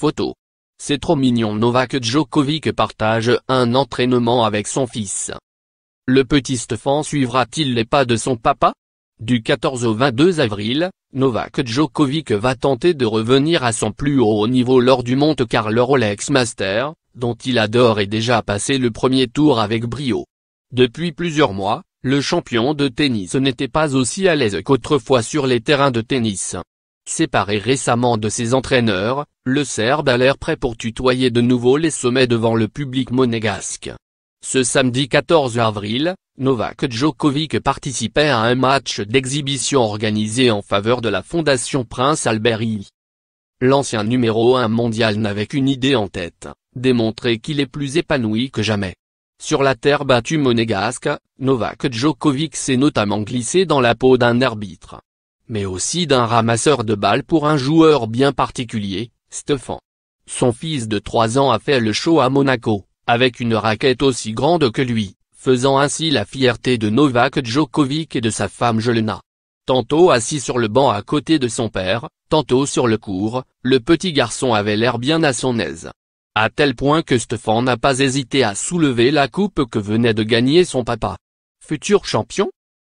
Photo. C'est trop mignon Novak Djokovic partage un entraînement avec son fils. Le petit Stefan suivra-t-il les pas de son papa Du 14 au 22 avril, Novak Djokovic va tenter de revenir à son plus haut niveau lors du Monte Carlo Rolex Master, dont il adore et déjà passé le premier tour avec brio. Depuis plusieurs mois, le champion de tennis n'était pas aussi à l'aise qu'autrefois sur les terrains de tennis. Séparé récemment de ses entraîneurs, le Serbe a l'air prêt pour tutoyer de nouveau les sommets devant le public monégasque. Ce samedi 14 avril, Novak Djokovic participait à un match d'exhibition organisé en faveur de la Fondation Prince Albert L'ancien numéro 1 mondial n'avait qu'une idée en tête, démontrer qu'il est plus épanoui que jamais. Sur la terre battue monégasque, Novak Djokovic s'est notamment glissé dans la peau d'un arbitre. Mais aussi d'un ramasseur de balles pour un joueur bien particulier, Stefan. Son fils de 3 ans a fait le show à Monaco, avec une raquette aussi grande que lui, faisant ainsi la fierté de Novak Djokovic et de sa femme Jelena. Tantôt assis sur le banc à côté de son père, tantôt sur le cours, le petit garçon avait l'air bien à son aise. À tel point que Stefan n'a pas hésité à soulever la coupe que venait de gagner son papa. Futur champion